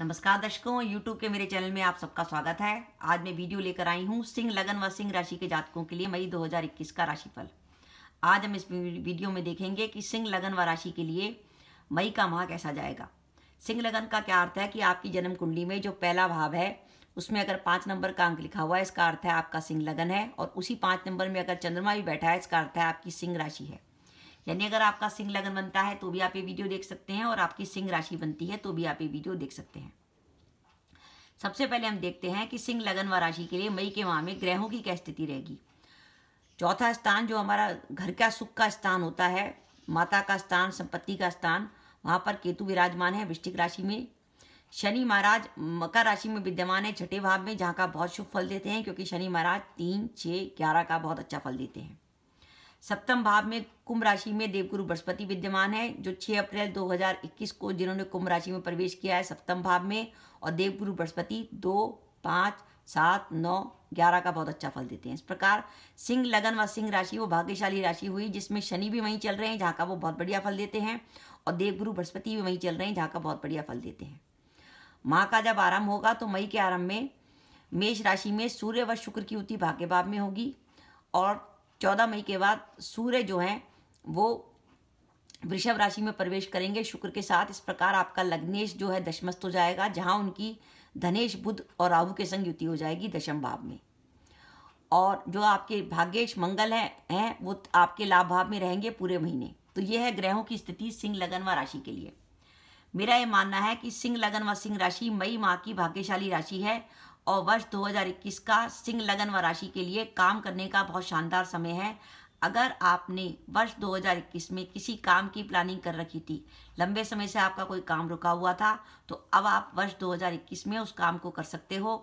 नमस्कार दर्शकों यूट्यूब के मेरे चैनल में आप सबका स्वागत है आज मैं वीडियो लेकर आई हूँ सिंह लगन व सिंह राशि के जातकों के लिए मई 2021 का राशिफल आज हम इस वीडियो में देखेंगे कि सिंह लगन व राशि के लिए मई का माह कैसा जाएगा सिंह लगन का क्या अर्थ है कि आपकी जन्म कुंडली में जो पहला भाव है उसमें अगर पाँच नंबर का अंक लिखा हुआ है इसका अर्थ है आपका सिंह लगन है और उसी पाँच नंबर में अगर चंद्रमा भी बैठा है इसका अर्थ है आपकी सिंह राशि है यानी अगर आपका सिंह लगन बनता है तो भी आप ये वीडियो देख सकते हैं और आपकी सिंह राशि बनती है तो भी आप ये वीडियो देख सकते हैं सबसे पहले हम देखते हैं कि सिंह लगन व राशि के लिए मई के माह में ग्रहों की क्या स्थिति रहेगी चौथा स्थान जो हमारा घर का सुख का स्थान होता है माता का स्थान संपत्ति का स्थान वहाँ पर केतु विराजमान है वृश्चिक राशि में शनि महाराज मकर राशि में विद्यमान है छठे भाव में जहाँ का बहुत शुभ फल देते हैं क्योंकि शनि महाराज तीन छः ग्यारह का बहुत अच्छा फल देते हैं सप्तम भाव में कुंभ राशि में देवगुरु बृहस्पति विद्यमान है जो 6 अप्रैल 2021 को जिन्होंने कुंभ राशि में प्रवेश किया है सप्तम भाव में और देवगुरु बृहस्पति दो पाँच सात नौ ग्यारह का बहुत अच्छा फल देते हैं इस प्रकार सिंह लगन व सिंह राशि वो भाग्यशाली राशि हुई जिसमें शनि भी वहीं चल रहे हैं जहाँ का वो बहुत बढ़िया फल देते हैं और देवगुरु बृहस्पति भी वहीं चल रहे हैं जहाँ का बहुत बढ़िया फल देते हैं माह का जब आरंभ होगा तो मई के आरंभ में मेष राशि में सूर्य व शुक्र की युति भाग्य भाव में होगी और चौदह मई के बाद सूर्य जो है वो वृषभ राशि में प्रवेश करेंगे शुक्र के साथ इस प्रकार आपका लग्नेश जो है दशमस्त हो जाएगा जहाँ उनकी धनेश बुध और राहु के संग युति हो जाएगी दशम भाव में और जो आपके भाग्येश मंगल हैं हैं वो आपके लाभ भाव में रहेंगे पूरे महीने तो ये है ग्रहों की स्थिति सिंह लगन व राशि के लिए मेरा ये मानना है कि सिंह लगन व सिंह राशि मई माह की भाग्यशाली राशि है और वर्ष 2021 का सिंह लगन व राशि के लिए काम करने का बहुत शानदार समय है अगर आपने वर्ष 2021 में किसी काम की प्लानिंग कर रखी थी लंबे समय से आपका कोई काम रुका हुआ था तो अब आप वर्ष 2021 में उस काम को कर सकते हो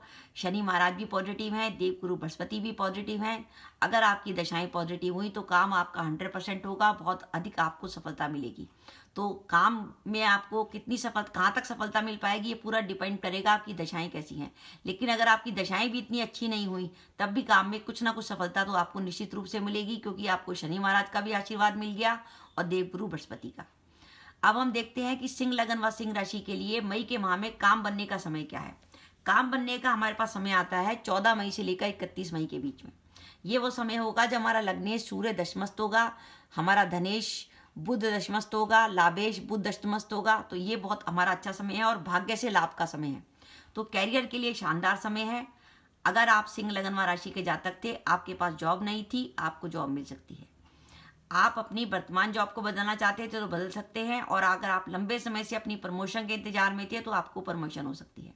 शनि महाराज भी पॉजिटिव हैं देव गुरु बृहस्पति भी पॉजिटिव हैं अगर आपकी दशाएं पॉजिटिव हुई तो काम आपका 100 परसेंट होगा बहुत अधिक आपको सफलता मिलेगी तो काम में आपको कितनी सफल कहाँ तक सफलता मिल पाएगी ये पूरा डिपेंड करेगा आपकी दशाएं कैसी हैं लेकिन अगर आपकी दशाएं भी इतनी अच्छी नहीं हुई तब भी काम में कुछ ना कुछ सफलता तो आपको निश्चित रूप से मिलेगी क्योंकि आपको शनि महाराज का भी आशीर्वाद मिल गया और देवगुरु बृहस्पति का अब हम देखते हैं कि सिंह लगन व सिंह राशि के लिए मई के माह में काम बनने का समय क्या है काम बनने का हमारे पास समय आता है चौदह मई से लेकर इकतीस मई के बीच में ये वो समय होगा जब हमारा लग्नेश सूर्य दशमस्त होगा हमारा धनेश बुद्ध दशमस्त होगा लाभेश बुद्ध अष्टमस्त होगा तो ये बहुत हमारा अच्छा समय है और भाग्य से लाभ का समय है तो कैरियर के लिए शानदार समय है अगर आप सिंह लगनवा राशि के जातक थे आपके पास जॉब नहीं थी आपको जॉब मिल सकती है आप अपनी वर्तमान जॉब को बदलना चाहते थे तो बदल सकते हैं और अगर आप लंबे समय से अपनी प्रमोशन के इंतजार में थे तो आपको प्रमोशन हो सकती है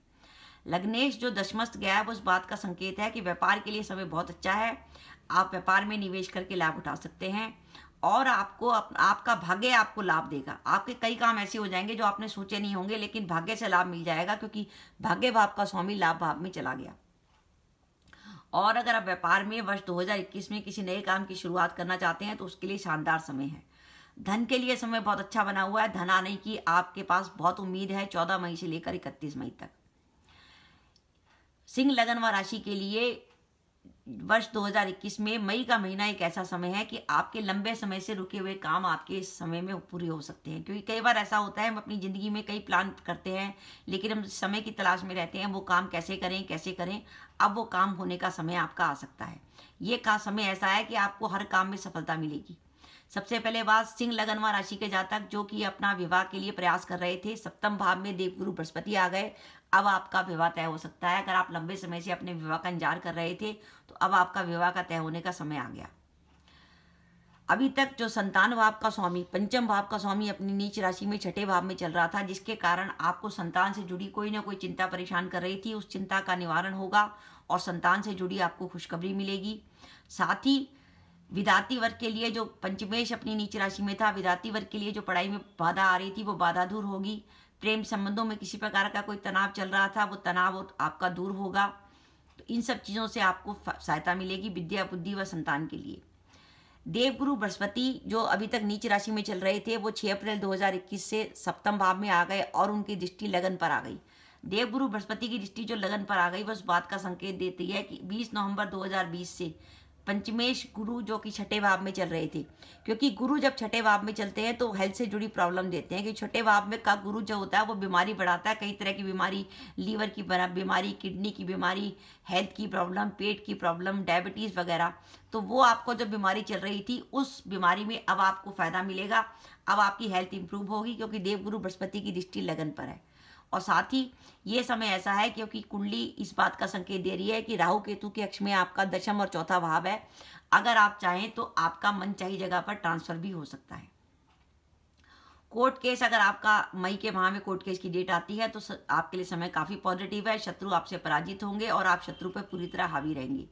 लग्नेश जो दशमस्त गया है वो उस बात का संकेत है कि व्यापार के लिए समय बहुत अच्छा है आप व्यापार में निवेश करके लाभ उठा सकते हैं और आपको आप, आपका भाग्य आपको लाभ देगा आपके कई काम ऐसे हो जाएंगे जो आपने सोचे नहीं होंगे लेकिन भाग्य से लाभ मिल जाएगा क्योंकि भाग्य भाव का स्वामी लाभ भाव में चला गया और अगर आप व्यापार में वर्ष 2021 में किसी नए काम की शुरुआत करना चाहते हैं तो उसके लिए शानदार समय है धन के लिए समय बहुत अच्छा बना हुआ है धन आने की आपके पास बहुत उम्मीद है चौदह मई से लेकर इकतीस मई तक सिंह लगन व राशि के लिए वर्ष 2021 में मई का महीना एक ऐसा समय है कि आपके लंबे समय से रुके हुए काम आपके इस समय में पूरे हो सकते हैं क्योंकि कई बार ऐसा होता है हम अपनी ज़िंदगी में कई प्लान करते हैं लेकिन हम समय की तलाश में रहते हैं वो काम कैसे करें कैसे करें अब वो काम होने का समय आपका आ सकता है ये का समय ऐसा है कि आपको हर काम में सफलता मिलेगी सबसे पहले बात सिंह लगनवा राशि के जातक जो कि अपना विवाह के लिए प्रयास कर रहे थे सप्तम भाव में देवगुरु बृहस्पति आ गए अब आपका विवाह तय हो सकता है अगर आप लंबे समय से अपने विवाह का इंतजार कर रहे थे तो अब आपका विवाह का तय होने का समय आ गया अभी तक जो संतान भाव का स्वामी पंचम भाव का स्वामी अपनी नीच राशि में छठे भाव में चल रहा था जिसके कारण आपको संतान से जुड़ी कोई ना कोई चिंता परेशान कर रही थी उस चिंता का निवारण होगा और संतान से जुड़ी आपको खुशखबरी मिलेगी साथ ही विदाती वर्ग के लिए जो पंचमेश अपनी नीच राशि में था विदाती वर्ग के लिए जो पढ़ाई में बाधा आ रही थी वो बाधा दूर होगी प्रेम संबंधों में किसी प्रकार का कोई तनाव चल रहा था वो तनाव आपका दूर होगा तो इन सब चीज़ों से आपको सहायता मिलेगी विद्या बुद्धि व संतान के लिए देवगुरु बृहस्पति जो अभी तक नीच राशि में चल रहे थे वो 6 अप्रैल 2021 से सप्तम भाव में आ गए और उनकी दृष्टि लगन पर आ गई देवगुरु बृहस्पति की दृष्टि जो लगन पर आ गई वह उस बात का संकेत देती है कि 20 नवंबर 2020 से पंचमेश गुरु जो कि छठे भाव में चल रहे थे क्योंकि गुरु जब छठे भाव में चलते हैं तो हेल्थ से जुड़ी प्रॉब्लम देते हैं कि छठे भाव में का गुरु जो होता है वो बीमारी बढ़ाता है कई तरह की बीमारी लीवर की बीमारी किडनी की बीमारी हेल्थ की प्रॉब्लम पेट की प्रॉब्लम डायबिटीज़ वगैरह तो वो आपको जब बीमारी चल रही थी उस बीमारी में अब आपको फ़ायदा मिलेगा अब आपकी हेल्थ इंप्रूव होगी क्योंकि देवगुरु बृहस्पति की दृष्टि लगन पर है और साथ ही ये समय ऐसा है क्योंकि कुंडली इस बात का संकेत दे रही है कि राहु केतु के अक्ष में आपका दशम और चौथा भाव है अगर आप चाहें तो आपका मन चाहिए जगह पर ट्रांसफर भी हो सकता है कोर्ट केस अगर आपका मई के माह में कोर्ट केस की डेट आती है तो आपके लिए समय काफ़ी पॉजिटिव है शत्रु आपसे पराजित होंगे और आप शत्रु पर पूरी तरह हावी रहेंगे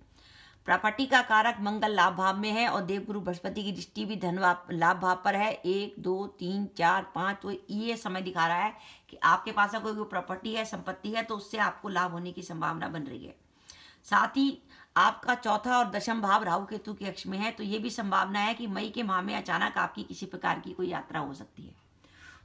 प्रॉपर्टी का कारक मंगल लाभ भाव में है और देवगुरु बृहस्पति की दृष्टि भी धन लाभ भाव पर है एक दो तीन चार पाँच तो ये समय दिखा रहा है कि आपके पास अगर कोई प्रॉपर्टी है संपत्ति है तो उससे आपको लाभ होने की संभावना बन रही है साथ ही आपका चौथा और दशम भाव राहु केतु के अक्ष में है तो ये भी संभावना है कि मई के माह में अचानक आपकी किसी प्रकार की कोई यात्रा हो सकती है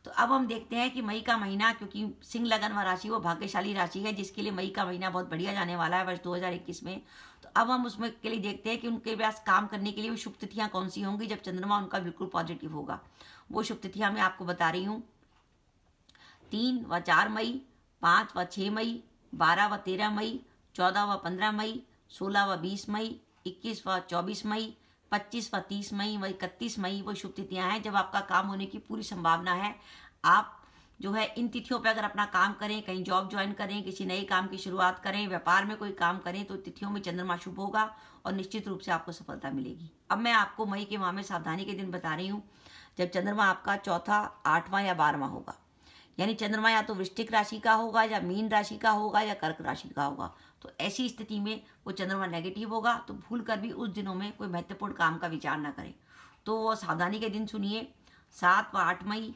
तो अब हम देखते हैं कि मई का महीना क्योंकि सिंह लगन व राशि वो भाग्यशाली राशि है जिसके लिए मई का महीना बहुत बढ़िया जाने वाला है वर्ष 2021 में तो अब हम उसमें के लिए देखते हैं कि उनके पास काम करने के लिए वो शुभ तिथियां कौन सी होंगी जब चंद्रमा उनका बिल्कुल पॉजिटिव होगा वो शुभ तिथियां मैं आपको बता रही हूँ तीन व चार मई पाँच व छः मई बारह व तेरह मई चौदह व पंद्रह मई सोलह व बीस मई इक्कीस व चौबीस मई पच्चीस व तीस मई व इकतीस मई वो शुभ तिथियाँ हैं जब आपका काम होने की पूरी संभावना है आप जो है इन तिथियों पर अगर अपना काम करें कहीं जॉब ज्वाइन करें किसी नए काम की शुरुआत करें व्यापार में कोई काम करें तो तिथियों में चंद्रमा शुभ होगा और निश्चित रूप से आपको सफलता मिलेगी अब मैं आपको मई के माह में सावधानी के दिन बता रही हूँ जब चंद्रमा आपका चौथा आठवां या बारहवा होगा यानी चंद्रमा या तो वृश्चिक राशि का होगा या मीन राशि का होगा या कर्क राशि का होगा तो ऐसी स्थिति में वो चंद्रमा नेगेटिव होगा तो भूल कर भी उस दिनों में कोई महत्वपूर्ण काम का विचार ना करें तो वो सावधानी के दिन सुनिए सात व आठ मई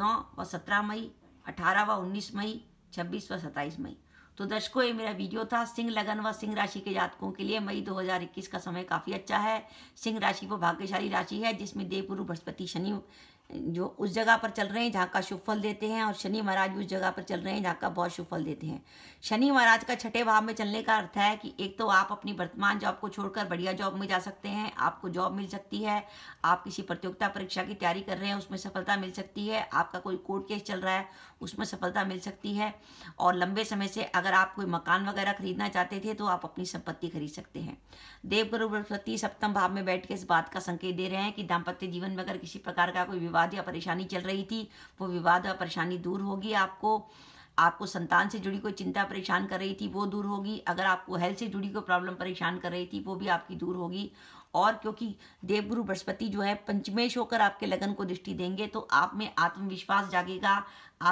नौ व सत्रह मई अठारह व उन्नीस मई छब्बीस व सत्ताईस मई तो दर्शकों ये मेरा वीडियो था सिंह लगन व सिंह राशि के जातकों के लिए मई 2021 का समय काफ़ी अच्छा है सिंह राशि वो भाग्यशाली राशि है जिसमें देव गुरु बृहस्पति शनि जो उस जगह पर चल रहे हैं जहाँ का शुभ फल देते हैं और शनि महाराज भी उस जगह पर चल रहे हैं जहाँ का बहुत शुभ फल देते हैं शनि महाराज का छठे भाव में चलने का अर्थ है कि एक तो आप अपनी वर्तमान जॉब को छोड़कर बढ़िया जॉब में जा सकते हैं आपको जॉब मिल सकती है आप किसी प्रतियोगिता परीक्षा की तैयारी कर रहे हैं उसमें सफलता मिल सकती है आपका कोई कोर्ट केस चल रहा है उसमें सफलता मिल सकती है और लंबे समय से अगर आप कोई मकान वगैरह खरीदना चाहते थे तो आप अपनी संपत्ति खरीद सकते हैं देव गुरु बृहस्पति सप्तम भाव में बैठ के इस बात का संकेत दे रहे हैं कि दाम्पत्य जीवन में अगर किसी प्रकार का कोई विवाद या परेशानी चल रही थी वो विवाद या परेशानी दूर होगी आपको आपको संतान से जुड़ी कोई चिंता परेशान कर रही थी वो दूर होगी अगर आपको हेल्थ से जुड़ी कोई प्रॉब्लम परेशान कर रही थी वो भी आपकी दूर होगी और क्योंकि देवगुरु बृहस्पति जो है पंचमेश होकर आपके लगन को दृष्टि देंगे तो आप में आत्मविश्वास जागेगा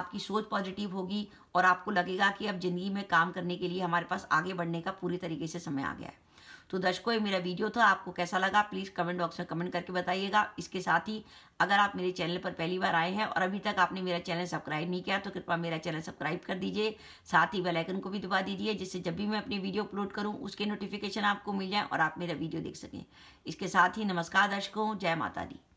आपकी सोच पॉजिटिव होगी और आपको लगेगा कि अब ज़िंदगी में काम करने के लिए हमारे पास आगे बढ़ने का पूरी तरीके से समय आ गया है तो दर्शकों ये मेरा वीडियो था आपको कैसा लगा प्लीज़ कमेंट बॉक्स में कमेंट करके बताइएगा इसके साथ ही अगर आप मेरे चैनल पर पहली बार आए हैं और अभी तक आपने मेरा चैनल सब्सक्राइब नहीं किया तो कृपया मेरा चैनल सब्सक्राइब कर दीजिए साथ ही बेल आइकन को भी दबा दीजिए जिससे जब भी मैं अपनी वीडियो अपलोड करूँ उसके नोटिफिकेशन आपको मिल जाए और आप मेरा वीडियो देख सकें इसके साथ ही नमस्कार दर्शकों जय माता दी